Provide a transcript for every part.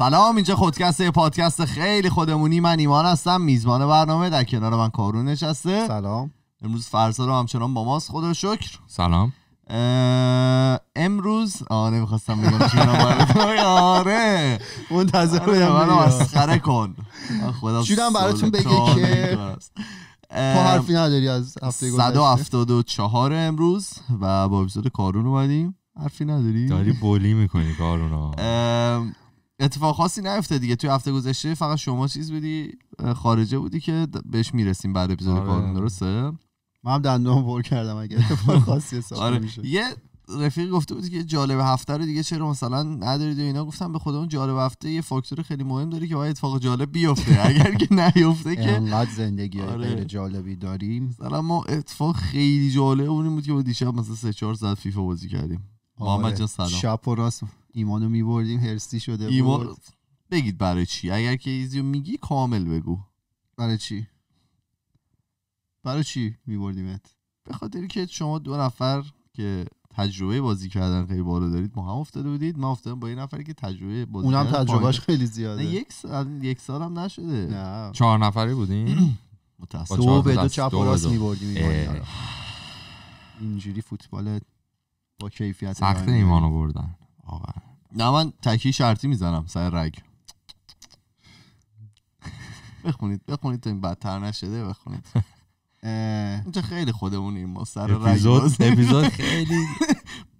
سلام اینجا خودکسته پادکست خیلی خودمونی من ایمان هستم میزبان برنامه در کنار من کارون نشسته سلام امروز فرزاد رو همچنان با ماست خدا شکر سلام امروز آه نمیخواستم بگم آره منتظر بودم آره، مسخره کن جونم براتون بگه که تو حرفی نداری از هفته گذشته 174 امروز و با اپیزود کارون اومدیم حرفی نداری داری بولی میکنی کارونا اتفاق خاصی نیفته دیگه توی هفته گذشته فقط شما چیز بودی خارجه بودی که بهش میرسیم بعد اپیزود آره. درسته من هم دندون بر کردم اگه اتفاق خاصی حساب آره. میشه یه رفیق گفته بود که جالب هفته رو دیگه چرا مثلا ندارید و اینا گفتم به خودمون جالب هفته یه فاکتور خیلی مهم داره که باید اتفاق جالب بیفته اگر که نیفته که انقدر زندگی آره. جالبی داریم مثلا ما اتفاق خیلی جالب اونی بود که ما دیشب مثلا سه چهار ساعت فیفا بازی کردیم محمد آره. جان سلام شب و راست ایمانو میبردیم هرسی شده ایمان... بگید برای چی اگر که ایزیو میگی کامل بگو برای چی برای چی میبردیمت به خاطر که شما دو نفر که تجربه بازی کردن خیلی بالا دارید ما هم افتاده بودید ما افتادم با یه نفری که تجربه بازی اونم تجربهش خیلی زیاده یک سال یک سال هم نشده چهار نفری بودین متاسفانه دو به دو چپ و راست میبردیم اینجوری فوتبال با کیفیت سخت ایمانو بردن واقعا نه من تکی شرطی میزنم سر رگ بخونید بخونید تا این بدتر نشده بخونید اینجا خیلی خودمونیم ما سر رگ اپیزود اپیزود خیلی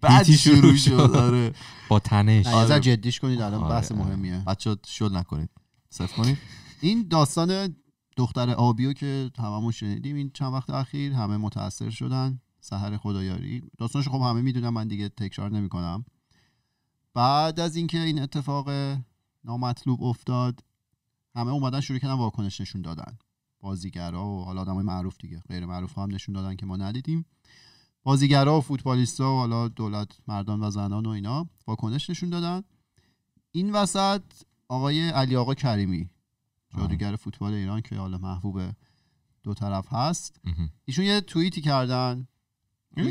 بعد شروع شد آره با تنش آره جدیش کنید الان آره. بحث مهمیه بچه شد نکنید صرف کنید این داستان دختر آبیو که هممون شنیدیم این چند وقت اخیر همه متاثر شدن سهر خدایاری داستانش خب همه میدونم من دیگه تکرار نمیکنم بعد از اینکه این اتفاق نامطلوب افتاد همه اومدن شروع کردن واکنش نشون دادن بازیگرا و حالا آدمای معروف دیگه غیر معروف هم نشون دادن که ما ندیدیم بازیگرا و فوتبالیستا و حالا دولت مردان و زنان و اینا واکنش نشون دادن این وسط آقای علی آقا کریمی جادوگر فوتبال ایران که حالا محبوب دو طرف هست ایشون یه توییتی کردن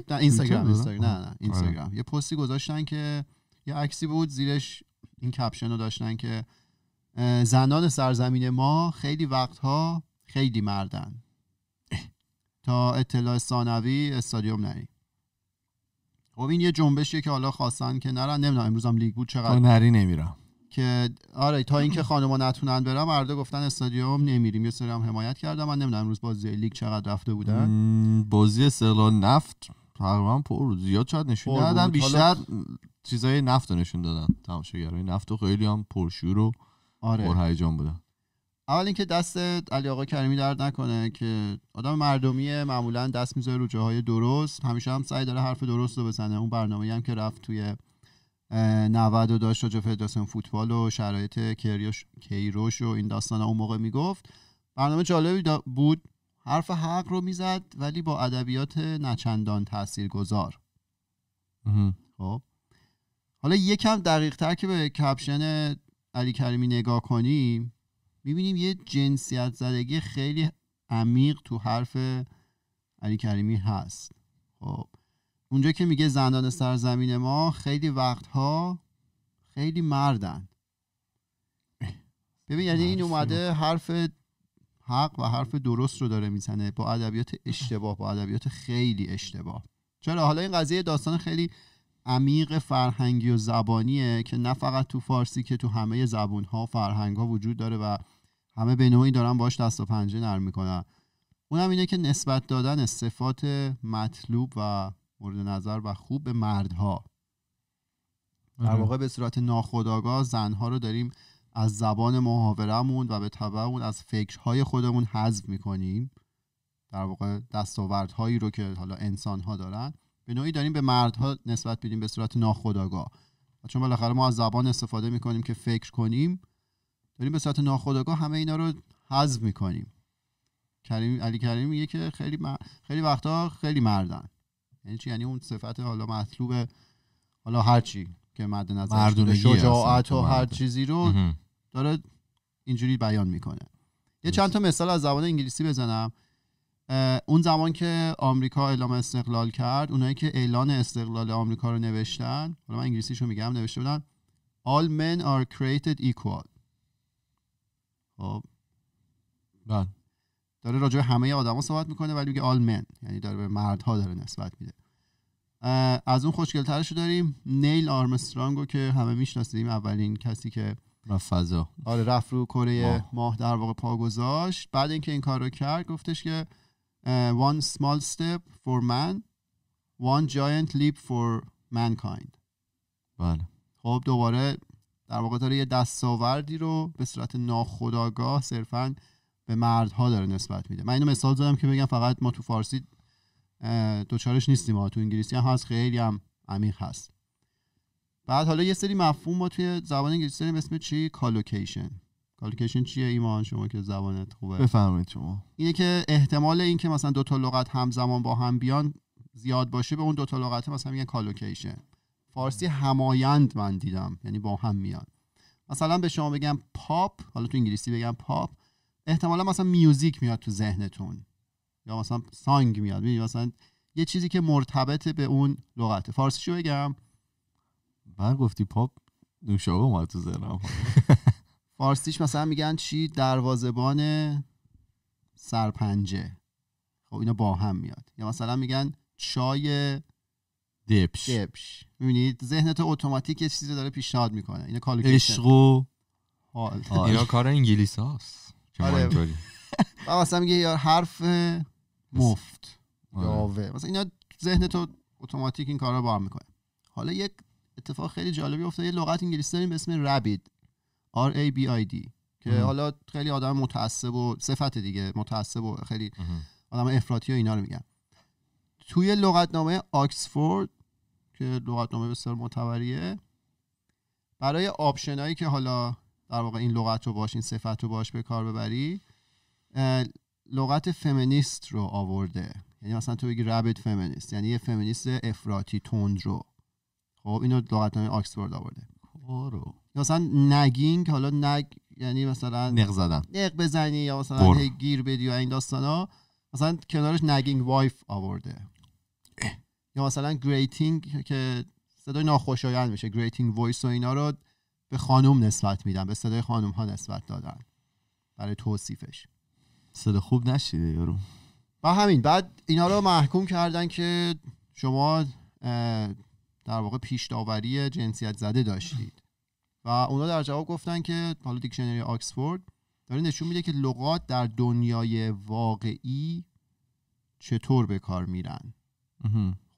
اینستاگرام اینستاگرام نه نه اینستاگرام آره. یه پستی گذاشتن که یه عکسی بود زیرش این کپشن رو داشتن که زنان سرزمین ما خیلی وقتها خیلی مردن تا اطلاع ثانوی استادیوم نری خب این یه جنبشیه که حالا خواستن که نرن نمیدونم امروز هم لیگ بود چقدر نری نمیرم که آره تا اینکه خانم‌ها نتونن برن مردا گفتن استادیوم نمیریم یه سری هم حمایت کردم من نمیدونم امروز بازی لیگ چقدر رفته بودن بازی استقلال نفت تقریبا پر زیاد شد نشون بیشتر چیزای نفت نشون دادن تماشاگرای نفت و خیلی هم پرشور و آره. پرهیجان بودن اول اینکه دست علی آقا کریمی درد نکنه که آدم مردمیه معمولا دست میذاره رو جاهای درست همیشه هم سعی داره حرف درست رو بزنه اون برنامه هم که رفت توی 90 و داشت راجع فدراسیون فوتبال و شرایط کیروش و این داستان اون موقع میگفت برنامه جالبی بود حرف حق رو میزد ولی با ادبیات نچندان تاثیرگذار خب حالا یکم دقیق تر که به کپشن علی کریمی نگاه کنیم میبینیم یه جنسیت زدگی خیلی عمیق تو حرف علی کریمی هست خب اونجا که میگه زندان سرزمین ما خیلی وقتها خیلی مردن ببین یعنی این اومده حرف حق و حرف درست رو داره میزنه با ادبیات اشتباه با ادبیات خیلی اشتباه چرا حالا این قضیه داستان خیلی عمیق فرهنگی و زبانیه که نه فقط تو فارسی که تو همه زبون ها فرهنگ ها وجود داره و همه به نوعی دارن باش دست و پنجه نرم میکنن اونم اینه که نسبت دادن صفات مطلوب و مورد نظر و خوب به مردها در آره. واقع به صورت ناخودآگاه زنها رو داریم از زبان محاورمون و به اون از فکرهای خودمون حذف میکنیم در واقع دستاوردهایی رو که حالا انسانها دارن به نوعی داریم به مردها نسبت میدیم به صورت ناخودآگاه چون بالاخره ما از زبان استفاده میکنیم که فکر کنیم داریم به صورت ناخودآگاه همه اینا رو حذف میکنیم کریم علی کریم میگه که خیلی وقتها خیلی وقتا خیلی مردن یعنی چی یعنی اون صفت حالا مطلوب حالا هر چی که مد نظر مردونه شجاعت و هر چیزی رو داره اینجوری بیان میکنه یه چند تا مثال از زبان انگلیسی بزنم اون زمان که آمریکا اعلام استقلال کرد اونایی که اعلان استقلال آمریکا رو نوشتن حالا من انگلیسیشو میگم نوشته بودن All men are created equal خب بله. داره راجع به همه آدما صحبت میکنه ولی میگه all men یعنی داره به مردها داره نسبت میده از اون خوشگلترش داریم نیل آرمسترانگو که همه میشناسیم اولین کسی که رفت فضا آره رفت رو کره ماه. در واقع پا گذاشت بعد اینکه این کار رو کرد گفتش که uh, one small step for man one giant leap for mankind بله. خب دوباره در واقع داره یه دستاوردی رو به صورت ناخداگاه صرفا به مردها داره نسبت میده من اینو مثال زدم که بگم فقط ما تو فارسی دوچارش نیستیم ما تو انگلیسی هم هست خیلی هم عمیق هست بعد حالا یه سری مفهوم ما توی زبان انگلیسی داریم اسم چی کالوکیشن کالکیشن چیه ایمان شما که زبانت خوبه بفرمایید شما اینه که احتمال اینکه مثلا دو تا لغت همزمان با هم بیان زیاد باشه به اون دو تا لغت مثلا میگن کالوکیشن فارسی همایند من دیدم یعنی با هم میان مثلا به شما بگم پاپ حالا تو انگلیسی بگم پاپ احتمالا مثلا میوزیک میاد تو ذهنتون یا مثلا سانگ میاد یعنی مثلا یه چیزی که مرتبط به اون لغت فارسی شو بگم من گفتی پاپ نوشابه اومد تو ذهنم فارسیش مثلا میگن چی دروازبان سرپنجه خب اینا با هم میاد یا مثلا میگن چای دپش دپش میبینید ذهنت اتوماتیک یه چیزی داره پیشنهاد میکنه اینا عشق حال کار انگلیس هاست آره. مثلا میگه یا حرف مفت آره. یاوه مثلا اینا ذهن اتوماتیک این کارا با هم میکنه حالا یک اتفاق خیلی جالبی افتاد یه لغت انگلیسی داریم به اسم رابید R A B I D که حالا خیلی آدم متعصب و صفت دیگه متعصب و خیلی آدم افراطی و اینا رو میگن توی لغتنامه آکسفورد که لغتنامه بسیار معتبریه برای آپشنایی که حالا در واقع این لغت رو باش این صفت رو باش به کار ببری لغت فمینیست رو آورده یعنی مثلا تو بگی رابید فمینیست یعنی یه فمینیست افراطی تند رو خب اینو لغتنامه آکسفورد آورده مثلا نگینگ حالا نگ یعنی مثلا نق زدن نق بزنی یا مثلا هی گیر بدی و این ها مثلا کنارش نگینگ وایف آورده یا مثلا گریتینگ که صدای ناخوشایند میشه گریتینگ وایس و اینا رو به خانم نسبت میدن به صدای خانم ها نسبت دادن برای توصیفش صدا خوب نشیده یارو و همین بعد اینا رو محکوم کردن که شما در واقع پیش داوری جنسیت زده داشتید و اونا در جواب گفتن که حالا دیکشنری آکسفورد داره نشون میده که لغات در دنیای واقعی چطور به کار میرن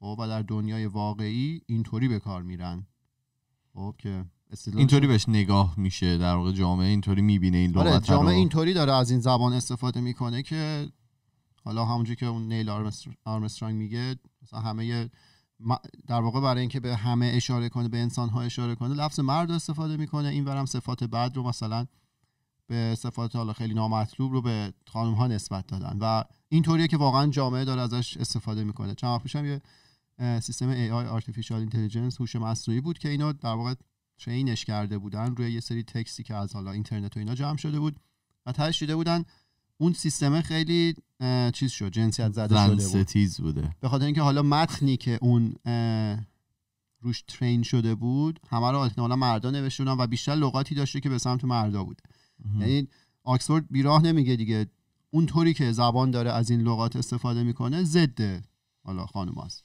خب و در دنیای واقعی اینطوری به کار میرن خب که اینطوری بهش نگاه میشه در واقع جامعه اینطوری میبینه این لغت آره جامعه اینطوری داره از این زبان استفاده میکنه که حالا همونجوری که اون نیل آرمسترانگ میگه مثلا همه در واقع برای اینکه به همه اشاره کنه به انسان ها اشاره کنه لفظ مرد رو استفاده میکنه این برم صفات بد رو مثلا به صفات حالا خیلی نامطلوب رو به خانم ها نسبت دادن و این طوریه که واقعا جامعه داره ازش استفاده میکنه چند وقت پیشم یه سیستم AI Artificial Intelligence هوش مصنوعی بود که اینا در واقع ترینش کرده بودن روی یه سری تکستی که از حالا اینترنت و اینا جمع شده بود و تشریده بودن اون سیستم خیلی چیز شد جنسیت زده شده بود بوده به خاطر اینکه حالا متنی که اون روش ترین شده بود همه رو احتمالا مردا نوشته و بیشتر لغاتی داشته که به سمت مردا بود یعنی آکسفورد بیراه نمیگه دیگه اون طوری که زبان داره از این لغات استفاده میکنه ضد حالا است.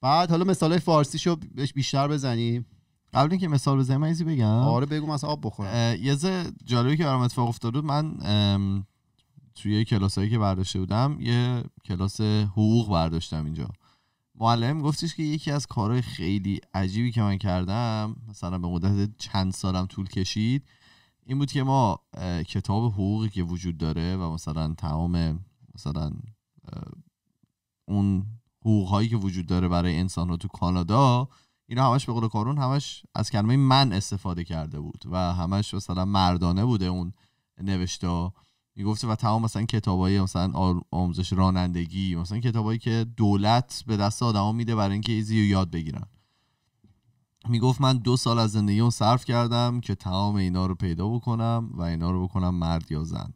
بعد حالا مثال فارسی شو بیشتر بزنیم قبل اینکه مثال بزنیم بگم آره بگو مثلا آب بخورم یه جالبی که برام اتفاق افتاد من توی کلاسایی که برداشته بودم یه کلاس حقوق برداشتم اینجا معلم گفتش که یکی از کارهای خیلی عجیبی که من کردم مثلا به مدت چند سالم طول کشید این بود که ما کتاب حقوقی که وجود داره و مثلا تمام مثلا اون حقوق هایی که وجود داره برای انسان ها تو کانادا اینا همش به قول کارون همش از کلمه من استفاده کرده بود و همش مثلا مردانه بوده اون نوشته میگفته و تمام مثلا کتابای مثلا آموزش رانندگی مثلا کتابایی که دولت به دست آدما میده برای اینکه ایزی رو یاد بگیرن میگفت من دو سال از زندگی اون صرف کردم که تمام اینا رو پیدا بکنم و اینا رو بکنم مرد یا زن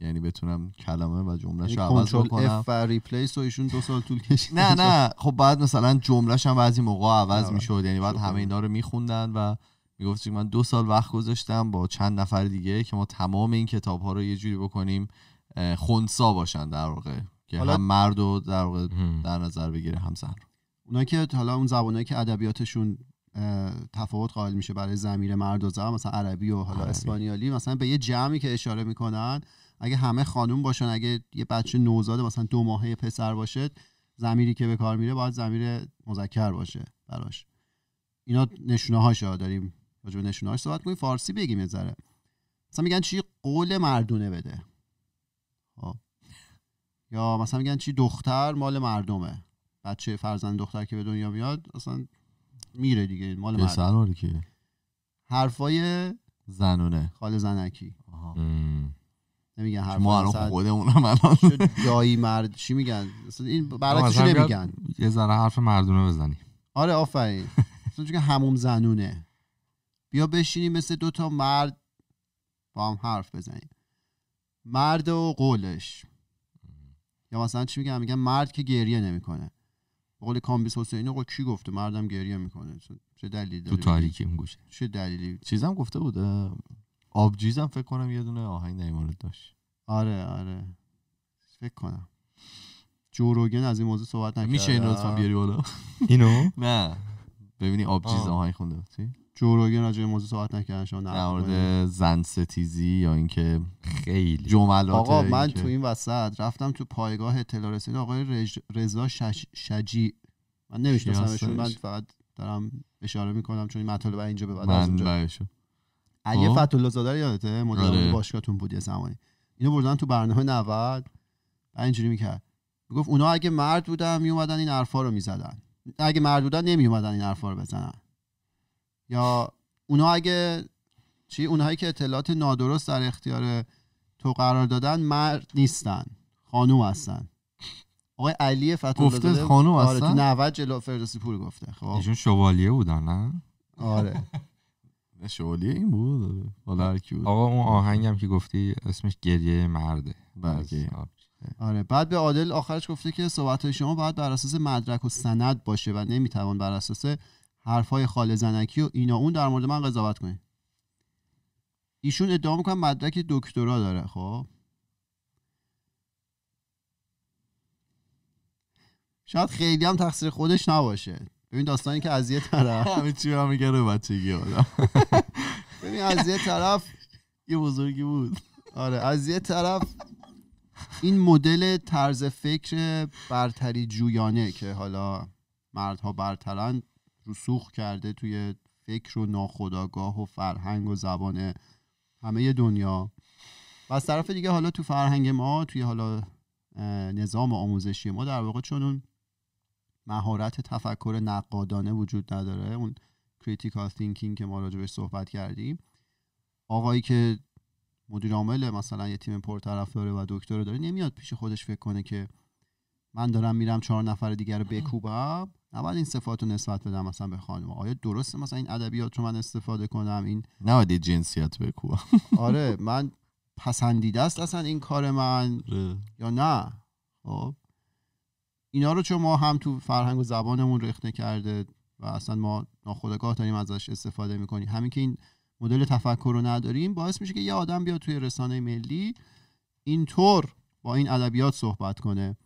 یعنی بتونم کلمه و جمله شو یعنی عوض بکنم اف ریپلیس و ایشون دو سال طول کشید نه نه خب بعد مثلا جمله هم بعضی موقع عوض آره. میشد یعنی بعد همه آره. اینا رو میخوندن و میگفت من دو سال وقت گذاشتم با چند نفر دیگه که ما تمام این کتاب ها رو یه جوری بکنیم خونسا باشن در واقع که حالا... هم مرد و در واقع در نظر بگیره هم زن اونا که حالا اون زبانایی که ادبیاتشون تفاوت قائل میشه برای زمیر مرد و زن مثلا عربی و حالا عربی. آره. اسپانیالی مثلا به یه جمعی که اشاره میکنن اگه همه خانوم باشن اگه یه بچه نوزاد مثلا دو ماهه پسر باشه زمیری که به کار میره باید زمیر مذکر باشه براش اینا نشونه هاشا داریم راجع به نشونهاش صحبت کنیم فارسی بگیم یه ذره مثلا میگن چی قول مردونه بده خب. یا مثلا میگن چی دختر مال مردمه بچه فرزند دختر که به دنیا میاد اصلا میره دیگه مال مردم که حرفای زنونه خال زنکی نمیگن حرف ما خودمون هم الان جایی مرد چی میگن اصلا این چی نمیگن یه ذره حرف مردونه بزنی آره آفرین چون که هموم زنونه بیا بشینی مثل دوتا مرد با هم حرف بزنیم مرد و قولش یا مثلا چی میگم میگم مرد که گریه نمیکنه قول کامبیس حسینی قول کی گفته مردم گریه میکنه چه دلیلی داره تو تاریکی اون گوشه چه دلیلی چیزم گفته بود آبجیزم فکر کنم یه دونه آهنگ در داشت آره آره فکر کنم جوروگن از این موضوع صحبت نکرد میشه این لطفا بیاری بالا اینو نه ببینی آبجیز آهنگ خونده جوروگن راجع موضوع صحبت نکردن شما در مورد زن ستیزی یا اینکه خیلی جملات آقا من تو این وسط رفتم تو پایگاه تلارسین آقای رضا شجی من نمیشناسمشون من فقط دارم اشاره میکنم چون این مطالب اینجا به بعد از اونجا علی فتولو زاده یادته مدیر آره. باشگاهتون بود یه زمانی اینو بردن تو برنامه 90 اینجوری میکرد گفت اونا اگه مرد بودن میومدن این حرفا رو میزدن اگه مرد بودن نمیومدن این حرفا رو بزنن یا اونا اگه چی اونهایی که اطلاعات نادرست در اختیار تو قرار دادن مرد نیستن خانوم هستن آقای علی فتح گفته خانوم هستن آره تو 90 جلو فردوسی پور گفته خب ایشون شوالیه بودن نه آره شوالیه این بود حالا آقا اون هم که گفتی اسمش گریه مرده بله آره بعد به عادل آخرش گفته که صحبت شما باید بر اساس مدرک و سند باشه و نمیتوان بر اساس حرفای خال زنکی و اینا اون در مورد من قضاوت کنین ایشون ادعا میکنم مدرک دکترا داره خب شاید خیلی هم تقصیر خودش نباشه ببین داستانی که از یه طرف همه چی هم میگه رو بچگی ببین از یه طرف یه بزرگی بود آره از یه طرف این مدل طرز فکر برتری جویانه که حالا مردها برترن رسوخ کرده توی فکر و ناخداگاه و فرهنگ و زبان همه دنیا و از طرف دیگه حالا تو فرهنگ ما توی حالا نظام آموزشی ما در واقع چون اون مهارت تفکر نقادانه وجود نداره اون کریتیکال thinking که ما راجبش صحبت کردیم آقایی که مدیر عامل مثلا یه تیم پرطرف داره و دکتر داره نمیاد پیش خودش فکر کنه که من دارم میرم چهار نفر دیگر رو بکوبم نباید این صفات رو نسبت بدم مثلا به خانم آیا درسته مثلا این ادبیات رو من استفاده کنم این نباید جنسیت بکو آره من پسندیده است اصلا این کار من یا نه خب اینا رو چون ما هم تو فرهنگ و زبانمون رخنه کرده و اصلا ما ناخودآگاه داریم ازش استفاده میکنیم همین که این مدل تفکر رو نداریم باعث میشه که یه آدم بیاد توی رسانه ملی اینطور با این ادبیات صحبت کنه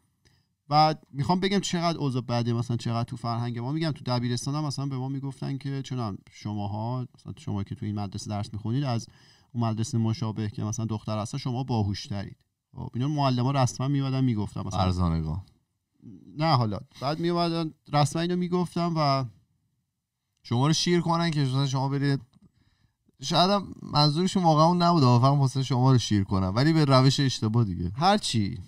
و میخوام بگم چقدر اوضاع بده مثلا چقدر تو فرهنگ ما میگم تو دبیرستان هم مثلا به ما میگفتن که چنان شماها مثلا شما که تو این مدرسه درس میخونید از اون مدرسه مشابه که مثلا دختر هستا شما باهوش ترید خب اینا معلم ها رسما میومدن میگفتن مثلا ارزانگاه نه حالا بعد میومدن رسما اینو میگفتن و شما رو شیر کنن که مثلا شما برید شاید منظورشون واقعا اون نبود فقط واسه شما رو شیر کنن ولی به روش اشتباه دیگه چی.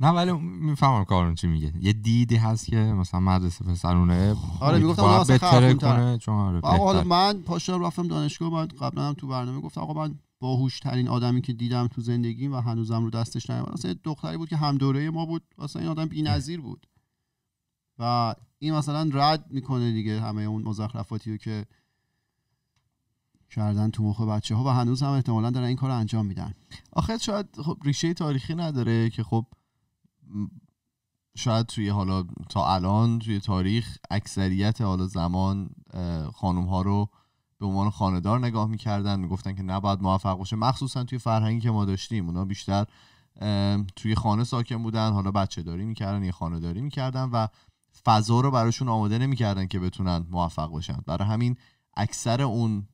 نه ولی میفهمم کارون چی میگه یه دیدی هست که مثلا مدرسه پسرونه آره میگفتم خب، اون بهتره کنه چون آره آقا من پاشا رفتم دانشگاه بعد قبلا هم تو برنامه گفتم آقا من باهوش ترین آدمی که دیدم تو زندگی و هنوزم رو دستش نیومد اصلا دختری بود که هم دوره ما بود اصلا این آدم بی‌نظیر بود و این مثلا رد میکنه دیگه همه اون مزخرفاتی رو که کردن تو مخ بچه ها و هنوز هم احتمالا دارن این کار انجام میدن آخر شاید خب ریشه تاریخی نداره که خب شاید توی حالا تا الان توی تاریخ اکثریت حالا زمان خانم ها رو به عنوان خاندار نگاه میکردن میگفتن که نباید موفق باشه مخصوصا توی فرهنگی که ما داشتیم اونا بیشتر توی خانه ساکن بودن حالا بچه داری میکردن یه خانه داری میکردن و فضا رو براشون آماده نمیکردن که بتونن موفق باشن برای همین اکثر اون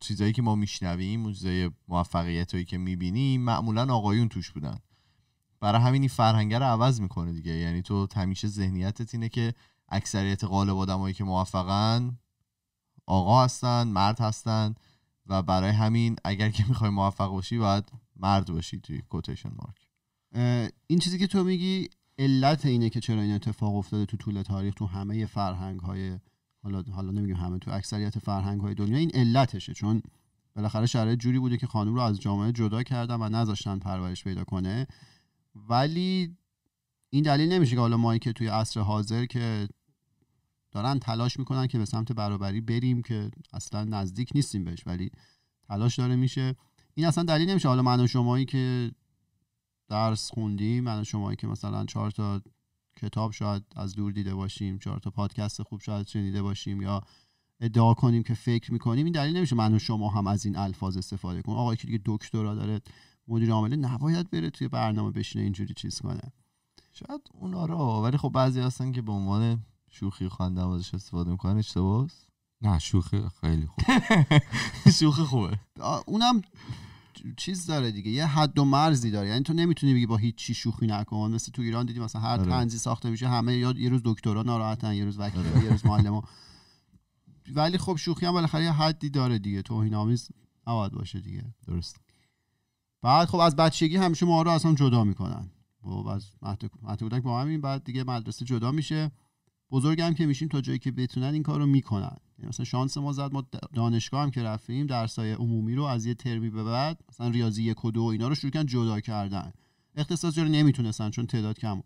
چیزایی که ما میشنویم موزه چیزای موفقیت هایی که میبینیم معمولا آقایون توش بودن برای همین این فرهنگه رو عوض میکنه دیگه یعنی تو همیشه ذهنیتت اینه که اکثریت قالب آدمایی که موفقن آقا هستن مرد هستن و برای همین اگر که میخوای موفق باشی باید مرد باشی توی کوتیشن مارک این چیزی که تو میگی علت اینه که چرا این اتفاق افتاده تو طول تاریخ تو همه فرهنگ های حالا حالا نمیگم همه تو اکثریت فرهنگ های دنیا این علتشه چون بالاخره شرایط جوری بوده که خانم رو از جامعه جدا کردن و نذاشتن پرورش پیدا کنه ولی این دلیل نمیشه که حالا ما که توی عصر حاضر که دارن تلاش میکنن که به سمت برابری بریم که اصلا نزدیک نیستیم بهش ولی تلاش داره میشه این اصلا دلیل نمیشه حالا من و شمایی که درس خوندیم من و شمایی که مثلا چهار تا کتاب شاید از دور دیده باشیم چهار تا پادکست خوب شاید شنیده باشیم یا ادعا کنیم که فکر میکنیم این دلیل نمیشه من و شما هم از این الفاظ استفاده کنیم آقا که دیگه دکترا داره مدیر عامله نباید بره توی برنامه بشینه اینجوری چیز کنه شاید اونا آره، را ولی خب بعضی هستن که به عنوان شوخی خنده ازش استفاده میکنن اشتباه نه شوخی خیلی خوب شوخی خوبه اونم چیز داره دیگه یه حد و مرزی داره یعنی تو نمیتونی بگی با هیچ چی شوخی نکن مثل تو ایران دیدی مثلا هر آره. طنزی ساخته میشه همه یا یه روز دکترا ناراحتن یه روز وکیل آره. یه روز معلم ولی خب شوخی هم بالاخره یه حدی داره دیگه توهین نباید باشه دیگه درست بعد خب از بچگی همیشه ما رو اصلا جدا میکنن خب از مهد کودک با همین بعد دیگه مدرسه جدا میشه بزرگم که میشیم تا جایی که بتونن این کارو میکنن یعنی مثلا شانس ما زد ما دانشگاه هم که رفتیم درسای عمومی رو از یه ترمی به بعد مثلا ریاضی یک و دو اینا رو شروع کردن جدا کردن اختصاص رو نمیتونستن چون تعداد کم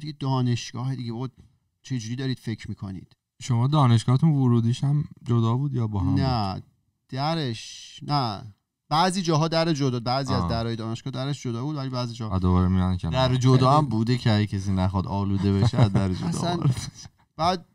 دیگه دانشگاه دیگه بود چجوری دارید فکر میکنید شما دانشگاهتون ورودیش هم جدا بود یا با هم نه درش نه بعضی جاها در جدا بعضی آه. از درهای دانشگاه درش جدا بود ولی بعضی جاها دوباره میان در جدا هم یعنی بوده که اگه کسی نخواد آلوده بشه از در جدا اصلا بعد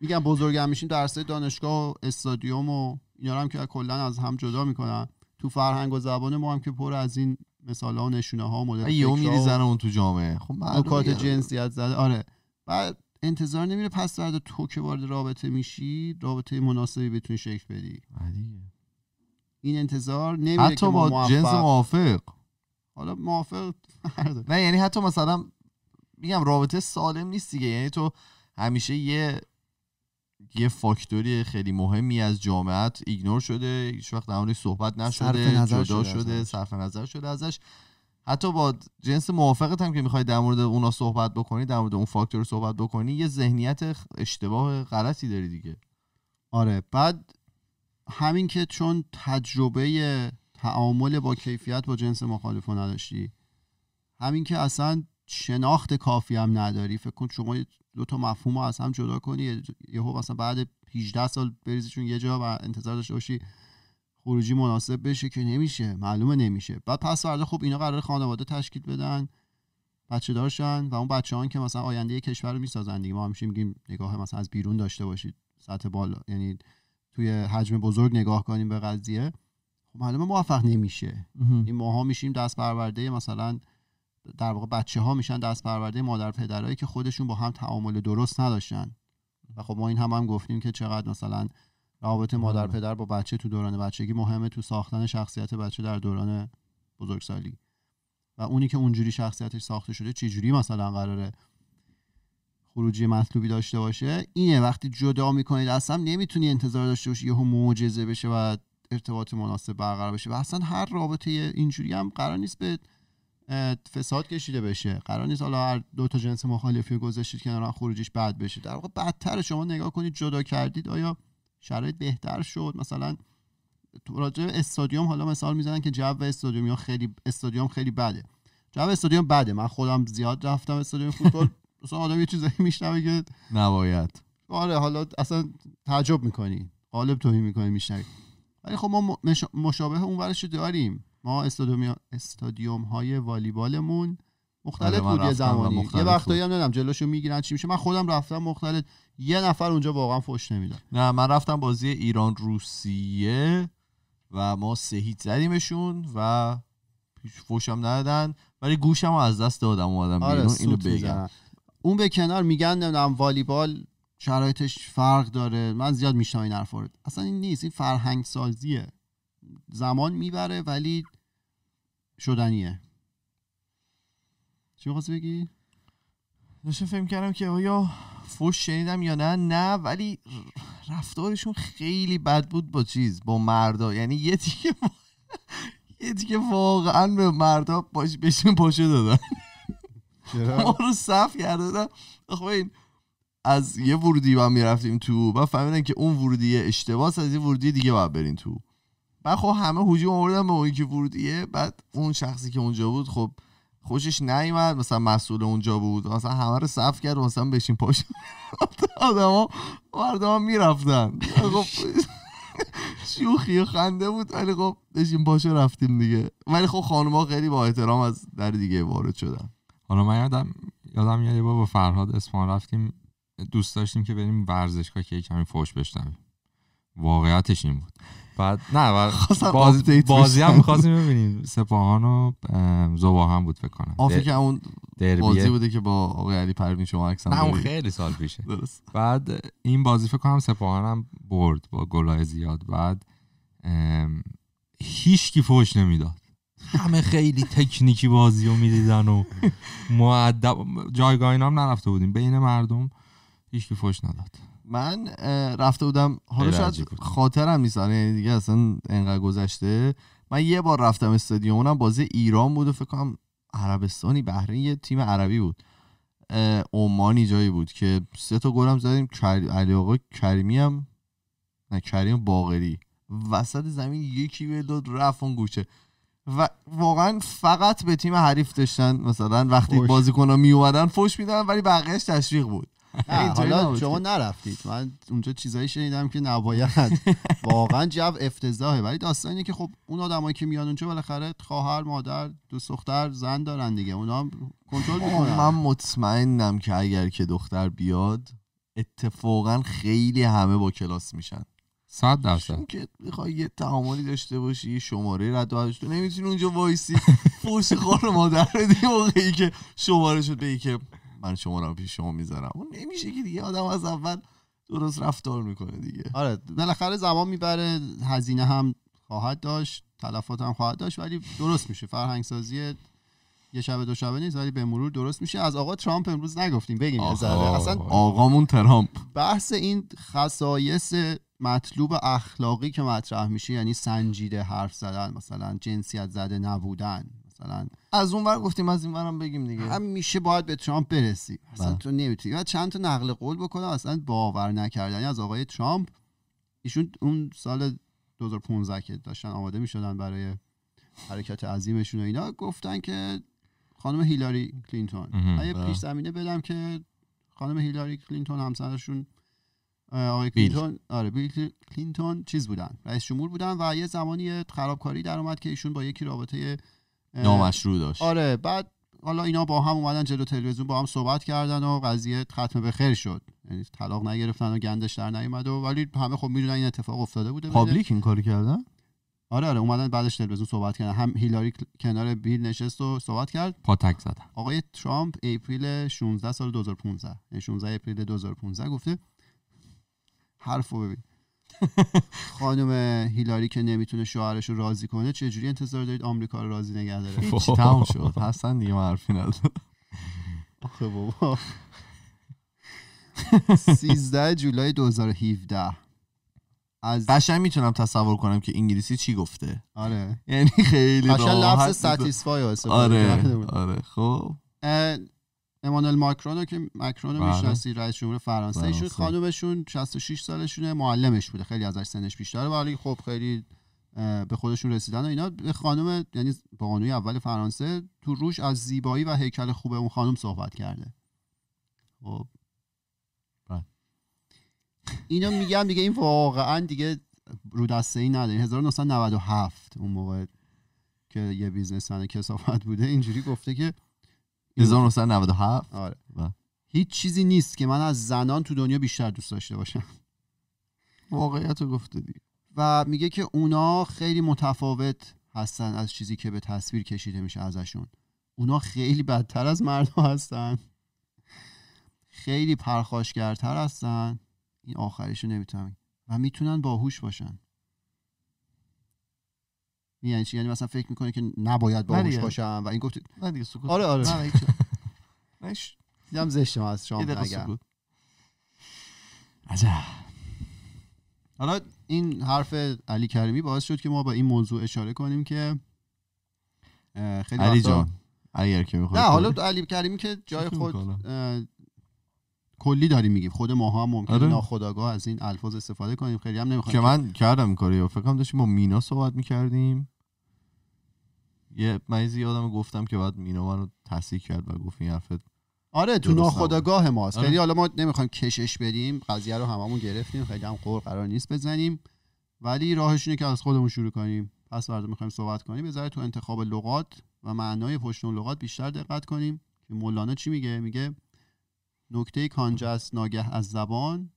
میگم بزرگم میشین درس دانشگاه و استادیوم و اینا هم که کلا از هم جدا میکنن تو فرهنگ و زبان ما هم که پر از این مثال ها و نشونه ها و مدل یهو زن اون تو جامعه خب نکات جنسیت زده آره بعد انتظار نمیره پس فردا تو که وارد رابطه میشی رابطه مناسبی بتونی شکل بدی دیگه این انتظار نمیره حتی با موفق. جنس موافق حالا موافق نه یعنی حتی مثلا میگم رابطه سالم نیست دیگه یعنی تو همیشه یه یه فاکتوری خیلی مهمی از جامعت ایگنور شده هیچ وقت در صحبت نشده نظر جدا شده, صرف نظر شده ازش حتی با جنس موافقت هم که میخوای در مورد اونا صحبت بکنی در مورد اون فاکتور صحبت بکنی یه ذهنیت اشتباه غلطی داری دیگه آره بعد همین که چون تجربه تعامل با کیفیت با جنس مخالف نداشتی همین که اصلا شناخت کافی هم نداری فکر کن شما دو تا مفهوم رو از هم جدا کنی یهو مثلا بعد 18 سال بریزیشون یه جا و انتظار داشته باشی خروجی مناسب بشه که نمیشه معلومه نمیشه بعد پس فردا خب اینا قرار خانواده تشکیل بدن بچه دارشن و اون بچه که مثلا آینده کشور رو میسازن دیگه ما همیشه میگیم نگاه مثلا از بیرون داشته باشید سطح بالا یعنی توی حجم بزرگ نگاه کنیم به قضیه خب معلومه موفق نمیشه این ماها میشیم دست پرورده مثلا در واقع بچه ها میشن دست پرورده مادر پدرایی که خودشون با هم تعامل درست نداشتن و خب ما این هم هم گفتیم که چقدر مثلا رابطه مادر بله. پدر با بچه تو دوران بچگی مهمه تو ساختن شخصیت بچه در دوران بزرگسالی و اونی که اونجوری شخصیتش ساخته شده چجوری مثلا قراره خروجی مطلوبی داشته باشه اینه وقتی جدا میکنید اصلا نمیتونی انتظار داشته باشی یهو معجزه بشه و ارتباط مناسب برقرار بشه و اصلا هر رابطه اینجوری هم قرار نیست به فساد کشیده بشه قرار نیست حالا هر دو تا جنس مخالفی گذاشتید کنار خروجیش بد بشه در واقع بدتر شما نگاه کنید جدا کردید آیا شرایط بهتر شد مثلا راجع استادیوم حالا مثال میزنن که جو استادیوم یا خیلی استادیوم خیلی بده جو استادیوم بده من خودم زیاد رفتم استادیوم فوتبال مثلا آدم یه چیزایی میشنوه که نباید آره حالا اصلا تعجب میکنی قالب توهی میکنی میشنوی ولی خب ما مشابه اون ورش داریم ما استادیوم استادیوم های والیبالمون مختلف آره، بود یه زمانی یه وقتایی هم ندم جلوشو میگیرن چی میشه من خودم رفتم مختلف یه نفر اونجا واقعا فوش نمیداد نه من رفتم بازی ایران روسیه و ما سهیت زدیمشون و فوشم ندادن ولی گوشم از دست دادم اومدم آره اینو بگم اون به کنار میگن نمیدونم والیبال شرایطش فرق داره من زیاد میشنم این حرفا اصلا این نیست این فرهنگ سازیه زمان میبره ولی شدنیه چی میخواستی بگی؟ داشتم فکر کردم که آیا فوش شنیدم یا نه نه ولی رفتارشون خیلی بد بود با چیز با مردا یعنی یه دیگه یه دیگه واقعا به مردا باش بهشون پاشه دادن ما رو صف کردن خب این از یه ورودی با میرفتیم تو و فهمیدن که اون ورودی اشتباس از یه ورودی دیگه باید برین تو و خب همه هجوم آوردن به اون که ورودیه بعد اون شخصی که اونجا بود خب خوشش نیومد مثلا مسئول اونجا بود مثلا همه رو صف کرد و مثلا بشین پاش آدما مردم میرفتن خب شوخی و خنده بود ولی خب بشین پاشو رفتیم دیگه ولی خب خانوما خیلی با احترام از در دیگه وارد شدن حالا من یادم یادم یه بار با فرهاد اسفان رفتیم دوست داشتیم که بریم ورزشگاه که کمی فوش بشنویم واقعیتش این بود بعد نه بازی هم می‌خواستیم ببینیم سپاهان و زبا هم بود فکر کنم آفی اون بازی بوده که با آقای علی پروین شما عکس نه اون خیلی سال پیشه درست. بعد این بازی فکر کنم سپاهانم هم برد با گلای زیاد بعد هیچ کی فوش نمیداد همه خیلی تکنیکی بازی رو میدیدن و معدب جایگاه هم نرفته بودیم بین مردم هیچ فش نداد من رفته بودم حالا شاید خاطرم نیست یعنی دیگه اصلا انقدر گذشته من یه بار رفتم استادیوم اونم بازی ایران بود و فکر کنم عربستانی بحرین یه تیم عربی بود عمانی جایی بود که سه تا گلم زدیم علی آقا کریمی هم نه کریم باقری وسط زمین یکی به داد رفت اون گوشه و واقعا فقط به تیم حریف داشتن مثلا وقتی بازیکن ها می فوش میدن ولی بقیهش تشویق بود حالا شما نرفتید من اونجا چیزایی شنیدم که نباید واقعا جو افتضاحه ولی داستان اینه که خب اون آدمایی که میان اونجا بالاخره خواهر مادر دوست دختر زن دارن دیگه اونا کنترل میکنن من مطمئنم که اگر که دختر بیاد اتفاقا خیلی همه با کلاس میشن صد درصد که میخوای یه تعاملی داشته باشی یه شماره رد و تو نمیتونی اونجا وایسی فوش خور مادر بدی موقعی که شماره شد به که من شماره رو پیش شما میذارم اون نمیشه که دیگه آدم از اول درست رفتار میکنه دیگه آره بالاخره زمان میبره هزینه هم خواهد داشت تلفات هم خواهد داشت ولی درست میشه فرهنگ سازیت یه شب دو شبه نیست ولی به مرور درست میشه از آقا ترامپ امروز نگفتیم بگیم اصلا آقامون ترامپ بحث این خصایص مطلوب اخلاقی که مطرح میشه یعنی سنجیده حرف زدن مثلا جنسیت زده نبودن مثلا از ور گفتیم از این هم بگیم دیگه همیشه باید به ترامپ برسی اصلا بله. تو نمیتونی و چند تا نقل قول بکنم اصلا باور نکردنی یعنی از آقای ترامپ ایشون اون سال 2015 که داشتن آماده میشدن برای حرکت عظیمشون و اینا گفتن که خانم هیلاری کلینتون یه بله. پیش زمینه بدم که خانم هیلاری کلینتون همسرشون آقای کلینتون آره، بیل. آره کلینتون چیز بودن رئیس جمهور بودن و یه زمانی خرابکاری در اومد که ایشون با یکی رابطه نامشروع داشت آره بعد حالا اینا با هم اومدن جلو تلویزیون با هم صحبت کردن و قضیه ختم به خیر شد یعنی طلاق نگرفتن و گندش در نیومد و ولی همه خب میدونن این اتفاق افتاده بوده پابلیک این کاری کردن آره آره اومدن بعدش تلویزیون صحبت کردن هم هیلاری کنار بیل نشست و صحبت کرد پاتک زد آقای ترامپ اپریل 16 سال 2015 16 یعنی اپریل 2015 گفته حرفو ببین خانم هیلاری که نمیتونه شوهرش رو راضی کنه چه جوری انتظار دارید آمریکا رو راضی نگه داره خب. تموم شد هستن دیگه حرفی آخه بابا 13 جولای 2017 از قشنگ میتونم تصور کنم که انگلیسی چی گفته آره یعنی خیلی قشنگ لفظ ساتیسفای آره آره خب امانوئل ماکرون که ماکرون رو بله. میشناسی رئیس جمهور فرانسه بله، ایشون خب. خانومشون 66 سالشونه معلمش بوده خیلی ازش سنش بیشتره ولی خب خیلی به خودشون رسیدن و اینا به خانم یعنی بانوی اول فرانسه تو روش از زیبایی و هیکل خوبه اون خانم صحبت کرده خب اینو میگم دیگه این واقعا دیگه رو دسته ای نداره 1997 اون موقع که یه بیزنس من کسافت بوده اینجوری گفته که 1997 آره هیچ چیزی نیست که من از زنان تو دنیا بیشتر دوست داشته باشم واقعیت رو گفته دیگه و میگه که اونا خیلی متفاوت هستن از چیزی که به تصویر کشیده میشه ازشون اونا خیلی بدتر از مردها هستن خیلی پرخاشگرتر هستن این آخریشو نمیتونم و میتونن باهوش باشن یعنی چی یعنی مثلا فکر میکنه که نباید باهوش باشم و این گفت سکوت آره آره نه از شما حالا این حرف علی کریمی باعث شد که ما با این موضوع اشاره کنیم که خیلی علی جان اگر که نه حالا علی کریمی که جای خود کلی داریم میگیم خود ماها هم ممکنه آره. از این الفاظ استفاده کنیم خیلی هم نمیخوایم که من کردم کاری فکر کنم داشتیم با مینا صحبت میکردیم یه مایزی یادم گفتم که بعد مینا رو تصدیق کرد و گفت این حرفت آره تو ناخودگاه ماست آره. خیلی حالا ما نمیخوایم کشش بدیم قضیه رو هممون گرفتیم خیلی هم قور قرار نیست بزنیم ولی راهش اینه که از خودمون شروع کنیم پس فردا میخوایم صحبت کنیم بذار تو انتخاب لغات و معنای پشتون لغات بیشتر دقت کنیم که مولانا چی میگه میگه نکته کانجست ناگه از زبان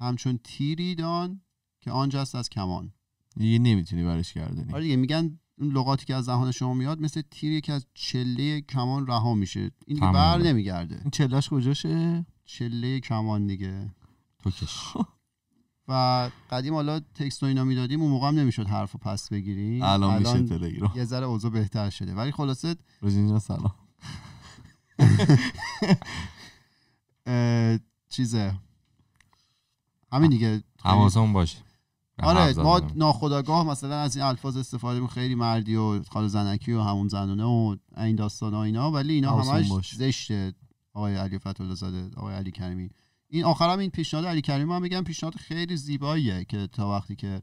همچون تیری دان که آنجست از کمان دیگه نمیتونی برش گردنی آره دیگه میگن اون لغاتی که از دهان شما میاد مثل تیری که از چله کمان رها میشه این دیگه بر نمیگرده این چلهش کجاشه چله کمان دیگه توکش و قدیم حالا تکست و اینا میدادیم اون موقع هم نمیشد حرف و پس بگیریم الان, تلگرام یه ذره اوضاع بهتر شده ولی خلاصه اینجا سلام چیزه همین دیگه حواسمون باش. آره ما ناخداگاه مثلا از این الفاظ استفاده بود خیلی مردی و خال زنکی و همون زنونه و این داستان ها اینا ولی اینا همش زشته آقای علی فتولا زاده آقای علی کریمی این آخرم این پیشنهاد علی کریمی من بگم پیشنهاد خیلی زیباییه که تا وقتی که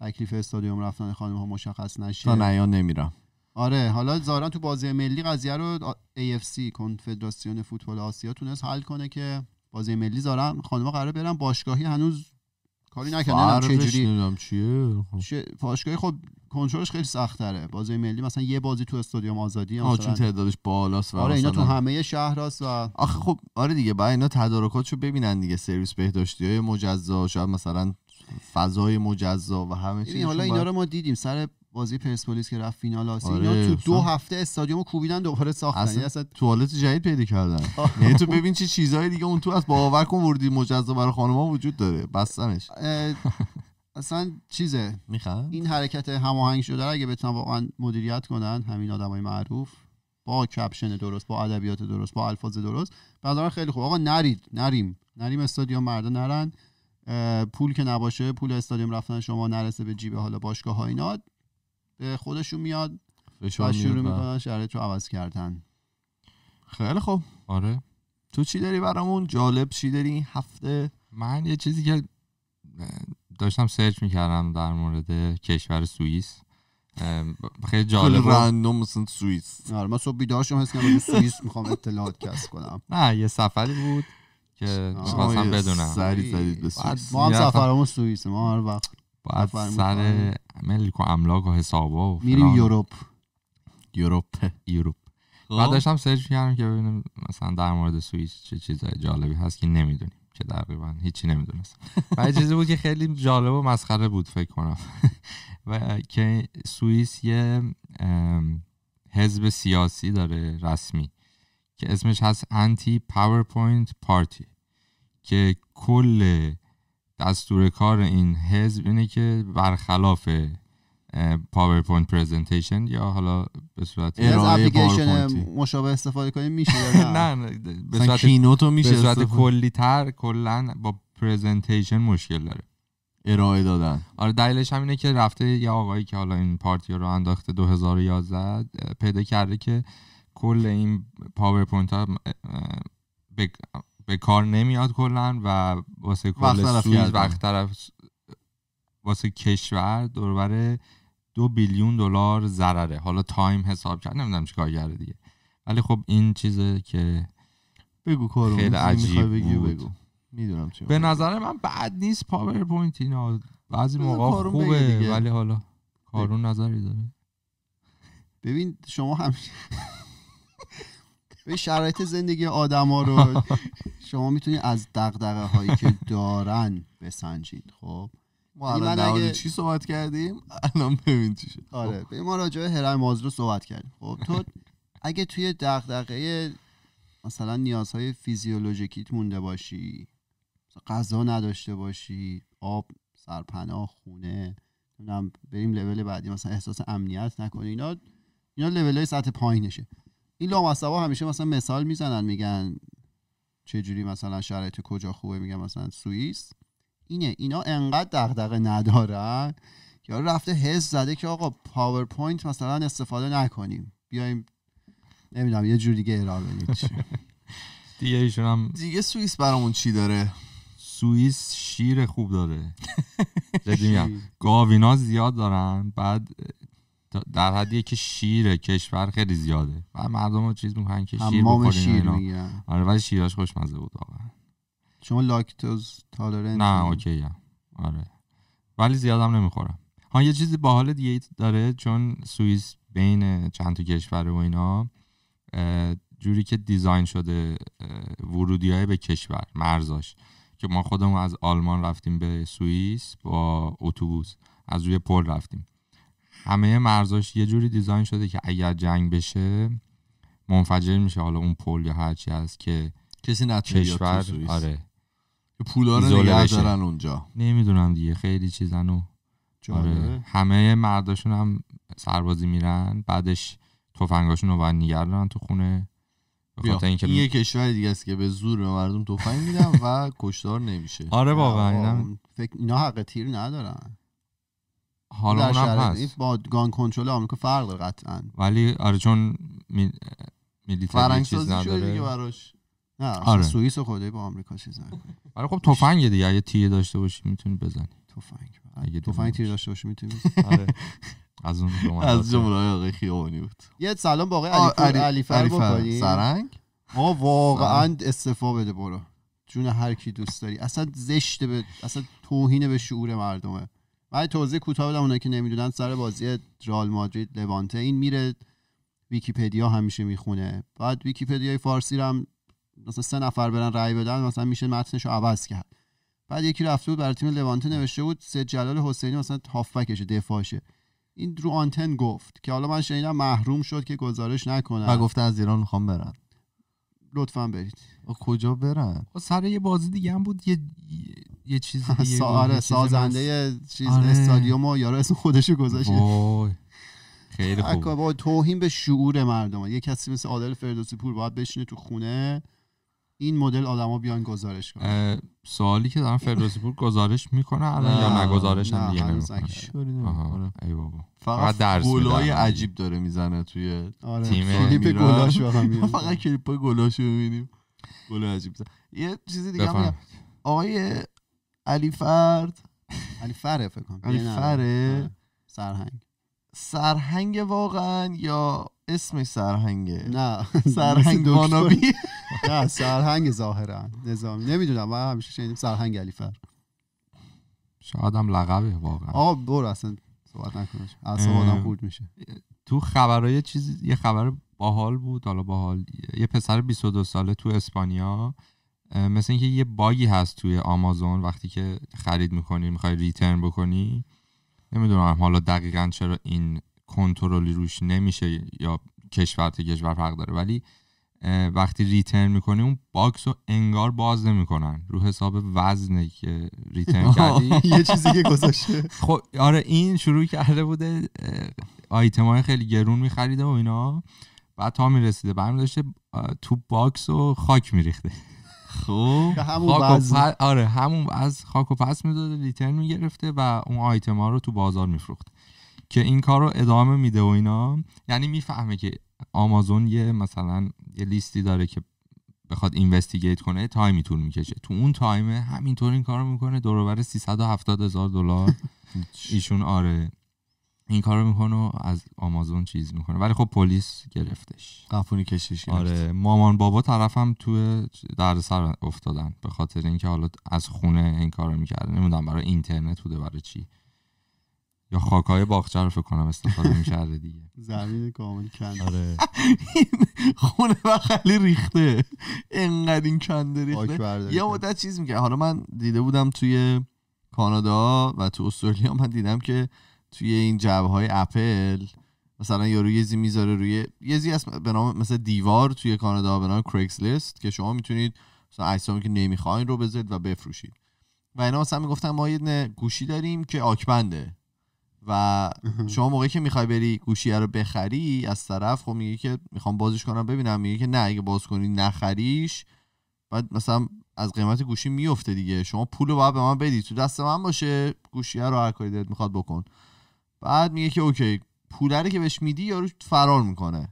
تکلیف استادیوم رفتن خانم ها مشخص نشه تا نیا نمیرم آره حالا ظاهرا تو بازی ملی قضیه رو AFC کنفدراسیون فوتبال آسیا تونست حل کنه که بازی ملی ظاهرا خانم‌ها قرار برن باشگاهی هنوز کاری نکنه خب. چه جوری باشگاهی خب کنترلش خیلی سخت بازی ملی مثلا یه بازی تو استادیوم آزادی مثلا چون تعدادش بالاست آره اینا تو همه شهر هست و آخه خب آره دیگه بعد اینا تدارکاتشو ببینن دیگه سرویس بهداشتی های مجزا شاید مثلا فضای مجزا و همه چیز حالا اینا رو ما دیدیم سر بازی پرسپولیس که رفت فینال آسیا آره تو دو هفته استادیوم کوبیدن دوباره ساختن یعنی اصلا, اصلا توالت جدید پیدا کردن یعنی تو ببین چه چی چیزای دیگه اون تو از باور کن وردی مجزا برای خانم‌ها وجود داره بستمش اصلا چیزه میخوان این حرکت هماهنگ شده اگه بتونن واقعا مدیریت کنن همین آدمای معروف با کپشن درست با ادبیات درست با الفاظ درست بعدا خیلی خوب آقا نرید نریم نریم استادیوم مردا نرن پول که نباشه پول استادیوم رفتن شما نرسه به جیب حالا باشگاه های اینا خودشون میاد و شروع میکنن بله. شرایط رو عوض کردن خیلی خوب آره تو چی داری برامون جالب چی داری این هفته من یه چیزی که داشتم سرچ میکردم در مورد کشور سوئیس خیلی جالب رندوم مثلا سوئیس آره من صبح بیدار شدم حس کردم سوئیس میخوام اطلاعات کسب کنم نه یه سفری بود که خواستم بدونم سری سری ما هم سفرمون سوئیس ما هر وقت بعد سر ملک و املاک و حسابا و میریم یوروپ یوروپ یوروپ خب. بعد داشتم سرچ میکردم که ببینم مثلا در مورد سوئیس چه چیزای جالبی هست که نمیدونیم که تقریبا هیچی نمیدونستم و چیزی بود که خیلی جالب و مسخره بود فکر کنم و که سوئیس یه حزب سیاسی داره رسمی که اسمش هست انتی پاورپوینت پارتی که کل دستور کار این حزب اینه که برخلاف پاورپوینت پرزنتیشن یا حالا به صورت یعنی اپلیکیشن مشابه استفاده کنیم میشه نه به صورت کینوتو میشه به صورت کلی تر کلا با پرزنتیشن مشکل داره ارائه دادن آره دلیلش همینه که رفته یه آقایی که حالا این پارتی رو انداخته 2011 پیدا کرده که کل این پاورپوینت ها به کار نمیاد کلا و واسه کل سوئیس وقت طرف واسه کشور دوربر دو بیلیون دلار ضرره حالا تایم حساب کرد نمیدونم چیکار کرده دیگه ولی خب این چیزه که بگو کارو خیلی عجیب بگی بگو میدونم چی به نظر من بد نیست پاورپوینت اینا بعضی موقع خوبه ولی حالا کارون نظری داره ببین شما همیشه به شرایط زندگی آدما رو شما میتونید از دغدغه هایی که دارن بسنجید خب ما الان چی صحبت کردیم الان ببین چی شد آره خب. به ما راجع به هرای رو صحبت کردیم خب تو اگه توی دغدغه مثلا نیازهای فیزیولوژیکیت مونده باشی غذا نداشته باشی آب سرپناه خونه بریم لول بعدی مثلا احساس امنیت نکنی اینا اینا های سطح پایینشه این لامصبا همیشه مثلا مثال میزنن میگن چه جوری مثلا شرایط کجا خوبه میگن مثلا سوئیس اینه اینا انقدر دغدغه ندارن یا رفته حس زده که آقا پاورپوینت مثلا استفاده نکنیم بیایم نمیدونم یه جور دیگه ارائه بدید دیگه ایشون هم دیگه سوئیس برامون چی داره سوئیس شیر خوب داره جدی گاوینا زیاد دارن بعد در حدیه که شیر کشور خیلی زیاده و مردم ها چیز میکنن که شیر بخورین شیر آره ولی شیراش خوشمزه بود واقعا شما لاکتوز تالرنت نه اوکی هم. آره ولی زیادم نمیخورم ها یه چیزی حال دیگه داره چون سوئیس بین چند تا کشور و اینا جوری که دیزاین شده ورودی های به کشور مرزاش که ما خودمون از آلمان رفتیم به سوئیس با اتوبوس از روی پل رفتیم همه مرزاش یه جوری دیزاین شده که اگر جنگ بشه منفجر میشه حالا اون پول یا هرچی هست که کسی نتونه کشور آره پولا رو دارن اونجا نمیدونم دیگه خیلی چیزن و آره. همه مرداشون هم سربازی میرن بعدش تفنگاشون رو باید نگه تو خونه اینکه این یه کشور دیگه است که به زور به مردم تفنگ میدن و کشدار نمیشه آره واقعا فکر اینا حق تیر ندارن حالا هم هست با گان کنترل آمریکا فرق داره قطعا ولی آره چون می... میلیتری چیز نداره دیگه براش نه آره. سوئیس خوده با آمریکا چیز نکنه آره خب تفنگ دیگه اگه تیه داشته باشی میتونی بزنی تفنگ اگه تفنگ تیر داشته باشی میتونی آره از اون از جمله آقای خیابانی بود یه سلام با آقای علی علی سرنگ ما واقعا استفا بده برو جون هر کی دوست داری اصلا زشته به اصلا توهین به شعور مردمه بعد توضیح کوتاه بدم اونایی که نمیدونن سر بازی رئال مادرید لوانته این میره ویکیپدیا همیشه میخونه بعد ویکیپدیای فارسی رو هم مثلا سه نفر برن رأی بدن مثلا میشه متنش رو عوض کرد بعد یکی رفته بود برای تیم لوانته نوشته بود سید جلال حسینی مثلا هافبکشه دفاعشه این رو آنتن گفت که حالا من شنیدم محروم شد که گزارش نکنه و گفته از ایران میخوام برن لطفا برید کجا برن سر یه بازی دیگه هم بود یه یه چیز دیگه آره، سازنده چیز آره. استادیوم و یارو اسم خودشو گذاشت خیلی خوب توهین به شعور مردم یه کسی مثل عادل فردوسی پور باید بشینه تو خونه این مدل آدما بیان گزارش کنن سوالی که دارم فردوسی گزارش میکنه الان یا نه هم دیگه ای بابا فقط, گلای عجیب داره میزنه توی آره. تیم کلیپ گلاش فقط کلیپ گلاش میبینیم گل عجیب یه چیزی دیگه هم آقای علی فرد علی فره فکر کنم علی فره آره. سرهنگ سرهنگ واقعا یا اسمش سرهنگه نه سرهنگ وانابی نه سرهنگ ظاهرا نظامی نمیدونم من همیشه شنیدم سرهنگ علیفر شاید هم لقبه واقعا آقا برو اصلا صحبت نکنش اصلا آدم خورد میشه تو خبرای چیز یه خبر باحال بود حالا باحال یه پسر 22 ساله تو اسپانیا مثل اینکه یه باگی هست توی آمازون وقتی که خرید میکنی میخوای ریترن بکنی نمیدونم حالا دقیقا چرا این کنترلی روش نمیشه یا کشور تا کشور فرق داره ولی وقتی ریترن میکنی اون باکس رو انگار باز نمیکنن رو حساب وزنه که ریترن کردی یه چیزی که گذاشته خب آره این شروع کرده بوده آیتم های خیلی گرون میخریده و اینا بعد تا میرسیده برمیداشته تو باکس خب. و خاک میریخته خب همون آره همون از خاک و پس میداده ریترن میگرفته و اون آیتم ها رو تو بازار میفروخته که این کار رو ادامه میده و اینا یعنی میفهمه که آمازون یه مثلا یه لیستی داره که بخواد اینوستیگیت کنه تایمی طول میکشه تو اون تایمه همینطور این کارو میکنه دور 370 هزار دلار ایشون آره این کارو میکنه و از آمازون چیز میکنه ولی خب پلیس گرفتش قفونی گرفت آره مامان بابا طرفم تو سر افتادن به خاطر اینکه حالا از خونه این کارو میکرده نمیدونم برای اینترنت بوده برای چی یا خاکای باغچه رو فکر کنم استفاده میکرده دیگه زمین کامل کنده آره خونه خیلی ریخته انقدر این کنده ریخته یه مدت چیز میگه حالا من دیده بودم توی کانادا و تو استرالیا من دیدم که توی این جبه های اپل مثلا یارو یه زی میذاره روی یه زی به نام مثلا دیوار توی کانادا به نام کریکس لیست که شما میتونید مثلا اجسامی که نمیخواین رو بذارید و بفروشید و اینا مثلا میگفتن ما یه گوشی داریم که آکبنده و شما موقعی که میخوای بری گوشیه رو بخری از طرف خب میگه که میخوام بازش کنم ببینم میگه که نه اگه باز کنی نخریش بعد مثلا از قیمت گوشی میفته دیگه شما پول رو باید به من بدی تو دست من باشه گوشیه رو هر کاری میخواد بکن بعد میگه که اوکی پول که بهش میدی یارو فرار میکنه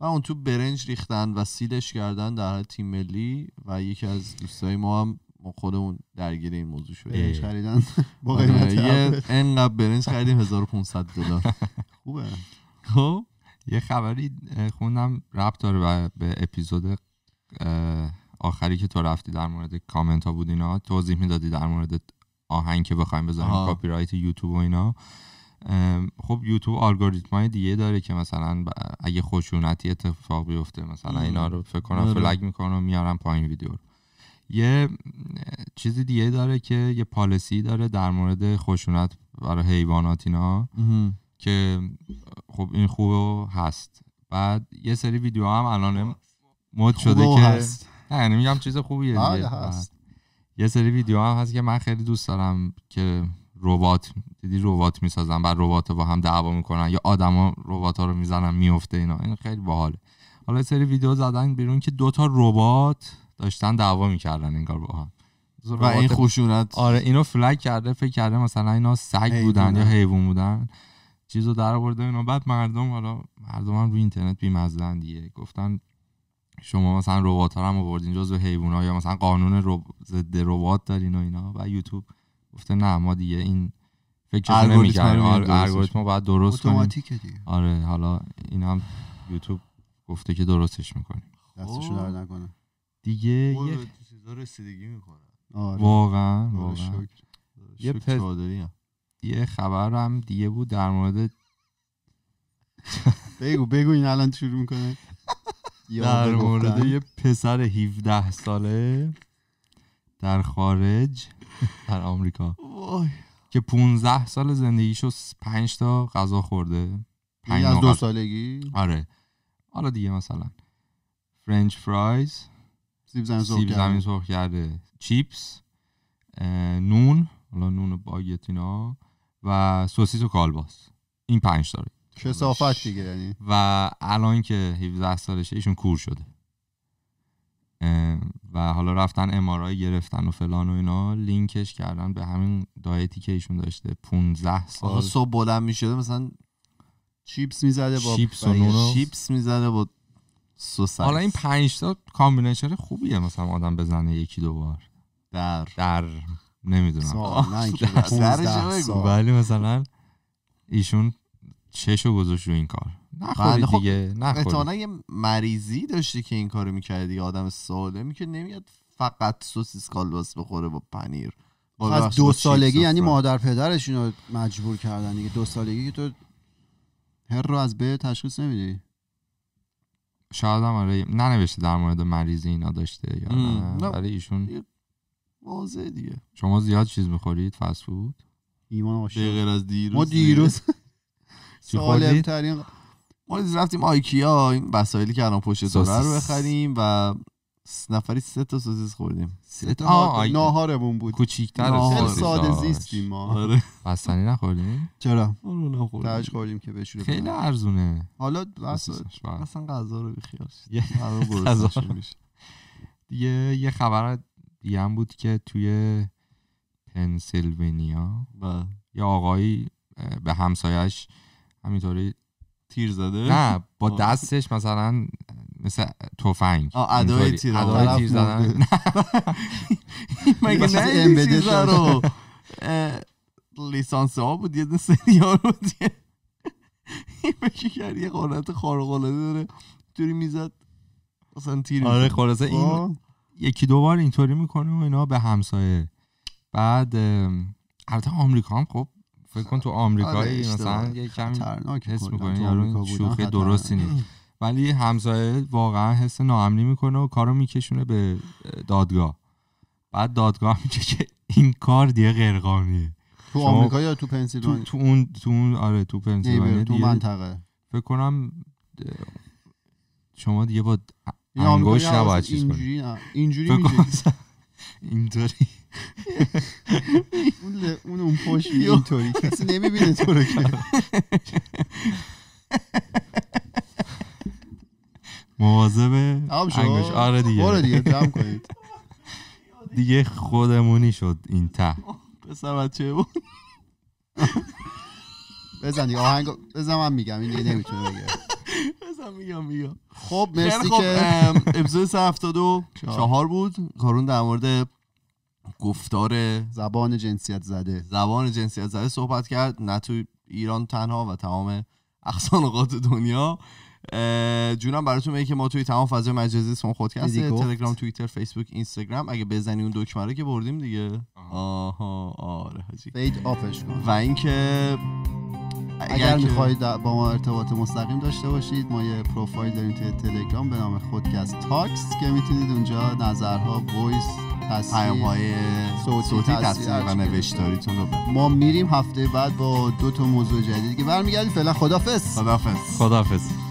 و اون تو برنج ریختن و سیلش کردن در تیم ملی و یکی از دوستای ما هم خودمون درگیر این موضوع شده برنج خریدن با آره، قیمت یه برنج خریدیم 1500 دلار خوبه خب یه خبری خوندم رب داره به اپیزود آخری که تو رفتی در مورد کامنت ها بود اینا توضیح میدادی در مورد آهنگ که بخوایم بزنیم کاپی رایت یوتیوب و اینا خب یوتیوب الگوریتم های دیگه داره که مثلا اگه خشونتی اتفاق بیفته مثلا آره. اینا رو فکر کنم آره. فلگ میکنه میارم پایین ویدیو رو یه چیزی دیگه داره که یه پالیسی داره در مورد خشونت برای حیوانات اینا که خب این خوب هست بعد یه سری ویدیو هم الان مد شده که هست. نه یعنی میگم چیز خوبیه آره، هست. یه سری ویدیو هم هست که من خیلی دوست دارم که ربات دیدی ربات میسازن بعد ربات با هم دعوا میکنن یا آدما ربات ها رو میزنن میفته اینا این خیلی باحاله حالا سری ویدیو زدن بیرون که دوتا ربات داشتن دعوا میکردن انگار با هم آره، و این خشونت آره اینو فلگ کرده فکر کرده مثلا اینا سگ بودن یا حیوان بودن چیزو در آورده اینا بعد مردم حالا مردم هم روی اینترنت بیمزدن دیگه گفتن شما مثلا ربات ها هم آوردین جزو ها یا مثلا قانون رب... ضد ربات دارین و اینا و یوتیوب گفته نه ما دیگه این فکر نمی‌کردیم ما الگوریتم آره، باید درست کنیم دیگه. آره حالا این هم یوتیوب گفته که درستش میکنیم دستشو در نکنه دیگه یه چیزا رسیدگی آره. واقعا آره، واقعا یه پس... یه خبرم دیگه بود در مورد بگو بگو این الان شروع میکنه در مورد یه پسر 17 ساله در خارج در آمریکا که 15 سال زندگیشو 5 تا غذا خورده یعنی از دو سالگی آره حالا دیگه مثلا فرنج فرایز سیب زمین سرخ, کرده چیپس نون حالا نون باگت اینا و سوسیس و کالباس این پنج داره کسافت دیگه یعنی و الان که 17 سالشه ایشون کور شده و حالا رفتن امارای گرفتن و فلان و اینا لینکش کردن به همین دایتی که ایشون داشته 15 سال صبح بلند میشده مثلا چیپس میزده با چیپس چیپس میزده با حالا این پنج تا کامبینیشن خوبیه مثلا آدم بزنه یکی دو بار در در نمیدونم ولی مثلا ایشون و گذاشت رو این کار نخوری بله، خب، دیگه یه مریضی داشتی که این کارو میکردی آدم سالمی که نمیاد فقط سوسیس کالباس بخوره با پنیر خب، از دو سالگی یعنی مادر پدرش اینو مجبور کردن دیگه دو سالگی که تو هر رو از به تشخیص نمیدی شاید هم آره ننوشته در مورد مریض اینا داشته یا ولی ایشون واضحه دیگه شما زیاد چیز میخورید فست فود ایمان غیر از دیروز ما دیروز سالم ترین ما رفتیم آیکیا این وسایلی که الان پشت دوره رو بخریم و نفری سه تا سوسیس خوردیم سه تا ناهارمون بود کوچیک‌تر ساده آره. زیستیم ما آره بستنی نخوردیم چرا تاج خوردیم که بشوره خیلی ارزونه حالا اصلا غذا رو بیخیال میشه یه خبر دیگه هم بود که توی پنسیلوانیا بله. یه آقایی به همسایش همینطوری تیر زده نه با دستش مثلا مثل تفنگ ادای تیر ادای تیر زدن مگه نه این چیزا رو لیسانس ها بود یه سری ها این فکر یه قارت خارق داره توری میزد مثلا تیر آره خلاصه این خب. یکی دو بار اینطوری میکنه و اینا به همسایه بعد البته آمریکا هم خب فکر کن تو آمریکایی آره، مثلا یه کمی حس میکنه یارو شوخی درستی نیست ولی همسایه واقعا حس ناامنی میکنه و کارو میکشونه به دادگاه بعد دادگاه میگه که این کار دیگه غیر تو آمریکا یا تو پنسیلوانیا تو, تو اون تو اون آره تو پنسیلوانیا تو منطقه فکر کنم شما دیگه با انگوش نباید چیز اینجوری اینجوری اینطوری اون اون اون پشت اینطوری کسی نمیبینه تو رو مواظب انگوش آره دیگه آره دیگه جمع کنید دیگه خودمونی شد این ته پسر چه بود بزن دیگه آهنگ بزن من میگم این دیگه نمیتونه بگه بزن میگم میگم خب مرسی خب، که اپیزود 172 چهار بود کارون در مورد گفتار زبان جنسیت زده زبان جنسیت زده صحبت کرد نه تو ایران تنها و تمام اقصان دنیا جونم براتون میگه که ما توی تمام فضای مجازی اسم خودکست تلگرام توییتر فیسبوک اینستاگرام اگه بزنی اون دکمه رو که بردیم دیگه آها آره حجی فید آفش کن و اینکه اگر میخواید با ما ارتباط مستقیم داشته باشید ما یه پروفایل داریم توی تلگرام به نام خودکست تاکس که میتونید اونجا نظرها وایس پیام های صوتی, صوتی تصویر و نوشتاریتون رو ما میریم هفته بعد با دو تا موضوع جدید که برمیگردیم فعلا خدافظ خدافظ خدافظ